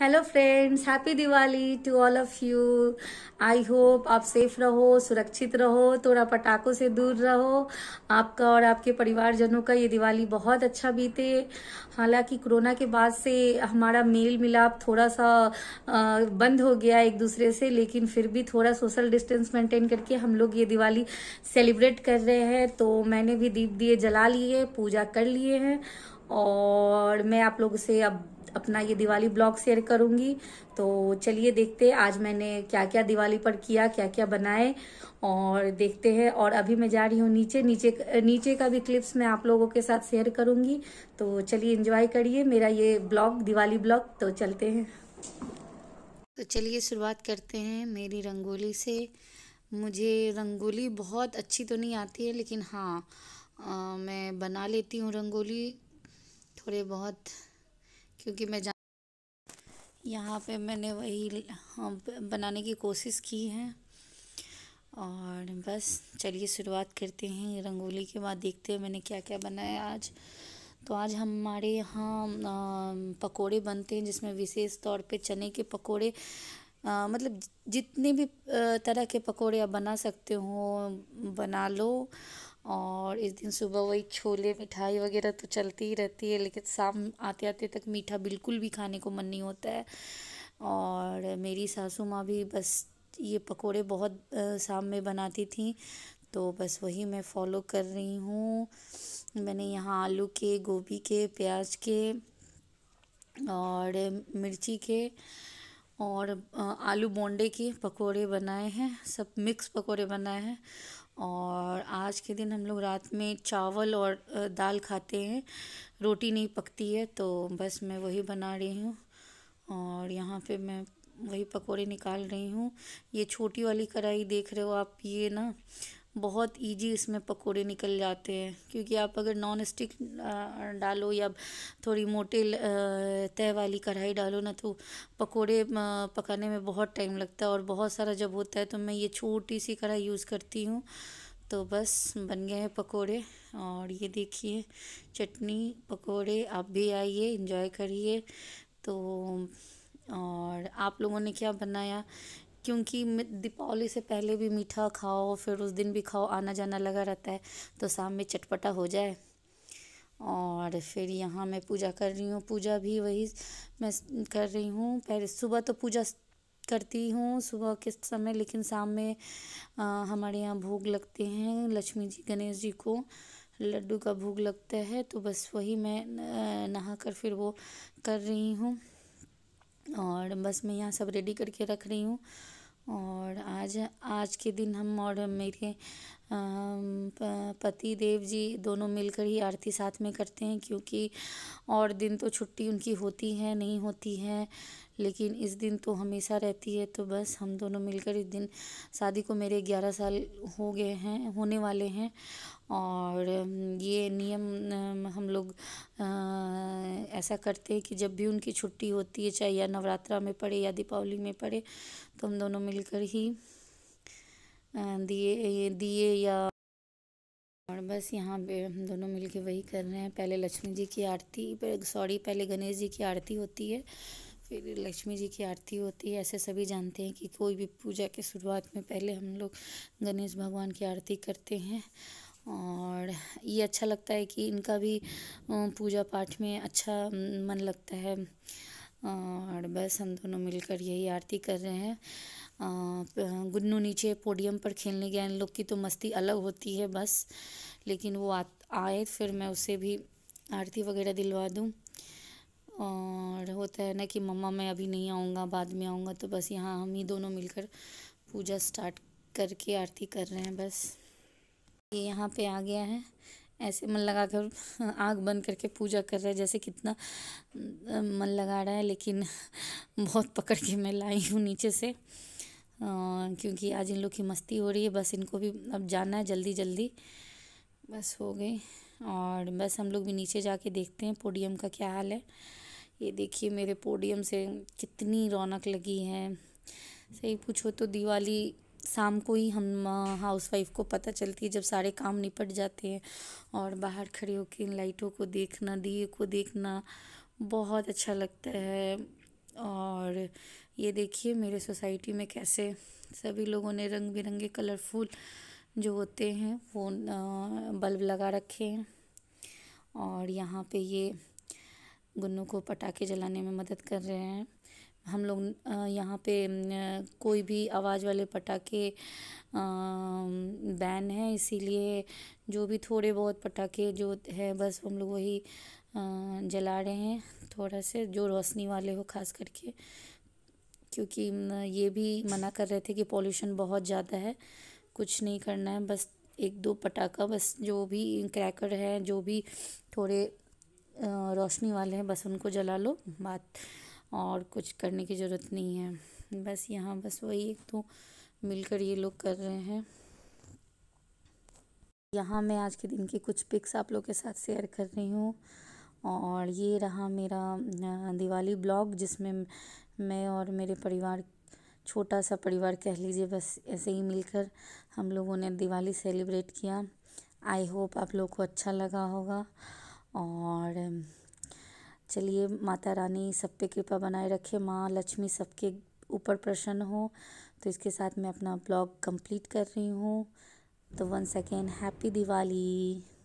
hello friends happy Diwali to all of you I hope आप safe रहो सुरक्षित रहो थोड़ा पटाखों से दूर रहो आपका और आपके परिवारजनों का ये दिवाली बहुत अच्छा बीते हालांकि कोरोना के बाद से हमारा मेल मिलाप थोड़ा सा आ, बंद हो गया एक दूसरे से लेकिन फिर भी थोड़ा सोशल डिस्टेंस मेंटेन करके हम लोग ये दिवाली सेलिब्रेट कर रहे हैं तो मैंने भी दीप दिए जला लिए पूजा कर लिए हैं और मैं आप लोगों से अब अपना ये दिवाली ब्लॉग शेयर करूँगी तो चलिए देखते हैं आज मैंने क्या क्या दिवाली पर किया क्या क्या बनाए और देखते हैं और अभी मैं जा रही हूँ नीचे नीचे नीचे का भी क्लिप्स मैं आप लोगों के साथ शेयर करूँगी तो चलिए इन्जॉय करिए मेरा ये ब्लॉग दिवाली ब्लॉग तो चलते हैं तो चलिए शुरुआत करते हैं मेरी रंगोली से मुझे रंगोली बहुत अच्छी तो नहीं आती है लेकिन हाँ आ, मैं बना लेती हूँ रंगोली थोड़े बहुत क्योंकि मैं जान यहाँ पे मैंने वही बनाने की कोशिश की है और बस चलिए शुरुआत करते हैं रंगोली के बाद देखते हैं मैंने क्या क्या बनाया आज तो आज हमारे यहाँ पकोड़े बनते हैं जिसमें विशेष तौर पे चने के पकोड़े मतलब जितने भी तरह के पकोड़े आप बना सकते हो बना लो और इस दिन सुबह वही छोले मिठाई वगैरह तो चलती ही रहती है लेकिन शाम आते आते तक मीठा बिल्कुल भी खाने को मन नहीं होता है और मेरी सासू माँ भी बस ये पकोड़े बहुत शाम में बनाती थी तो बस वही मैं फॉलो कर रही हूँ मैंने यहाँ आलू के गोभी के प्याज के और मिर्ची के और आलू बोंडे के पकोड़े बनाए हैं सब मिक्स पकोड़े बनाए हैं और आज के दिन हम लोग रात में चावल और दाल खाते हैं रोटी नहीं पकती है तो बस मैं वही बना रही हूँ और यहाँ पे मैं वही पकोड़े निकाल रही हूँ ये छोटी वाली कढ़ाई देख रहे हो आप ये ना बहुत इजी इसमें पकोड़े निकल जाते हैं क्योंकि आप अगर नॉन स्टिक डालो या थोड़ी मोटे तय वाली कढ़ाई डालो ना तो पकोड़े पकाने में बहुत टाइम लगता है और बहुत सारा जब होता है तो मैं ये छोटी सी कढ़ाई यूज़ करती हूँ तो बस बन गए हैं पकोड़े और ये देखिए चटनी पकोड़े आप भी आइए इन्जॉय करिए तो और आप लोगों ने क्या बनाया क्योंकि दीपावली से पहले भी मीठा खाओ फिर उस दिन भी खाओ आना जाना लगा रहता है तो शाम में चटपटा हो जाए और फिर यहाँ मैं पूजा कर रही हूँ पूजा भी वही मैं कर रही हूँ पहले सुबह तो पूजा करती हूँ सुबह के समय लेकिन शाम में हमारे यहाँ भोग लगते हैं लक्ष्मी जी गणेश जी को लड्डू का भोग लगता है तो बस वही मैं नहा कर फिर वो कर रही हूँ और बस मैं यहाँ सब रेडी करके रख रही हूँ और आज आज के दिन हम और मेरे पति देव जी दोनों मिलकर ही आरती साथ में करते हैं क्योंकि और दिन तो छुट्टी उनकी होती है नहीं होती है लेकिन इस दिन तो हमेशा रहती है तो बस हम दोनों मिलकर इस दिन शादी को मेरे ग्यारह साल हो गए हैं होने वाले हैं और ये नियम हम लोग ऐसा करते हैं कि जब भी उनकी छुट्टी होती है चाहे या नवरात्रा में पड़े या दीपावली में पड़े तो हम दोनों मिलकर ही दिए दिए या और बस यहाँ पे हम दोनों मिलके वही कर रहे हैं पहले लक्ष्मी जी की आरती सॉरी पहले गणेश जी की आरती होती है फिर लक्ष्मी जी की आरती होती है ऐसे सभी जानते हैं कि कोई भी पूजा के शुरुआत में पहले हम लोग गणेश भगवान की आरती करते हैं और ये अच्छा लगता है कि इनका भी पूजा पाठ में अच्छा मन लगता है और बस हम दोनों मिलकर यही आरती कर रहे हैं गुन्नू नीचे पोडियम पर खेलने गया इन लोग की तो मस्ती अलग होती है बस लेकिन वो आ, आए फिर मैं उसे भी आरती वगैरह दिलवा दूँ और होता है ना कि मम्मा मैं अभी नहीं आऊँगा बाद में आऊँगा तो बस यहाँ हम ही दोनों मिलकर पूजा स्टार्ट करके आरती कर रहे हैं बस ये यहाँ पे आ गया है ऐसे मन लगा कर आग बंद करके पूजा कर रहा है जैसे कितना मन लगा रहा है लेकिन बहुत पकड़ के मैं लाई हूँ नीचे से क्योंकि आज इन लोग की मस्ती हो रही है बस इनको भी अब जाना है जल्दी जल्दी बस हो गई और बस हम लोग भी नीचे जाके देखते हैं पोडियम का क्या हाल है ये देखिए मेरे पोडियम से कितनी रौनक लगी है सही पूछो तो दिवाली शाम को ही हम हाउसवाइफ को पता चलती है जब सारे काम निपट जाते हैं और बाहर खड़े होकर इन लाइटों को देखना दिए को देखना बहुत अच्छा लगता है और ये देखिए मेरे सोसाइटी में कैसे सभी लोगों ने रंग बिरंगे कलरफुल जो होते हैं वो बल्ब लगा रखे हैं और यहाँ पे ये गुन्नू को पटाखे जलाने में मदद कर रहे हैं हम लोग यहाँ पे कोई भी आवाज़ वाले पटाखे बैन है इसीलिए जो भी थोड़े बहुत पटाखे जो है बस हम लोग वही जला रहे हैं थोड़ा से जो रोशनी वाले हो खास करके क्योंकि ये भी मना कर रहे थे कि पॉल्यूशन बहुत ज़्यादा है कुछ नहीं करना है बस एक दो पटाखा बस जो भी क्रैकर है जो भी थोड़े रोशनी वाले हैं बस उनको जला लो बात और कुछ करने की ज़रूरत नहीं है बस यहाँ बस वही एक तो मिलकर ये लोग कर रहे हैं यहाँ मैं आज के दिन के कुछ पिक्स आप लोग के साथ शेयर कर रही हूँ और ये रहा मेरा दिवाली ब्लॉग जिसमें मैं और मेरे परिवार छोटा सा परिवार कह लीजिए बस ऐसे ही मिलकर हम लोगों ने दिवाली सेलिब्रेट किया आई होप आप लोग को अच्छा लगा होगा और चलिए माता रानी सब पे कृपा बनाए रखे माँ लक्ष्मी सबके ऊपर प्रसन्न हो तो इसके साथ मैं अपना ब्लॉग कंप्लीट कर रही हूँ तो वन सेकेंड हैप्पी दिवाली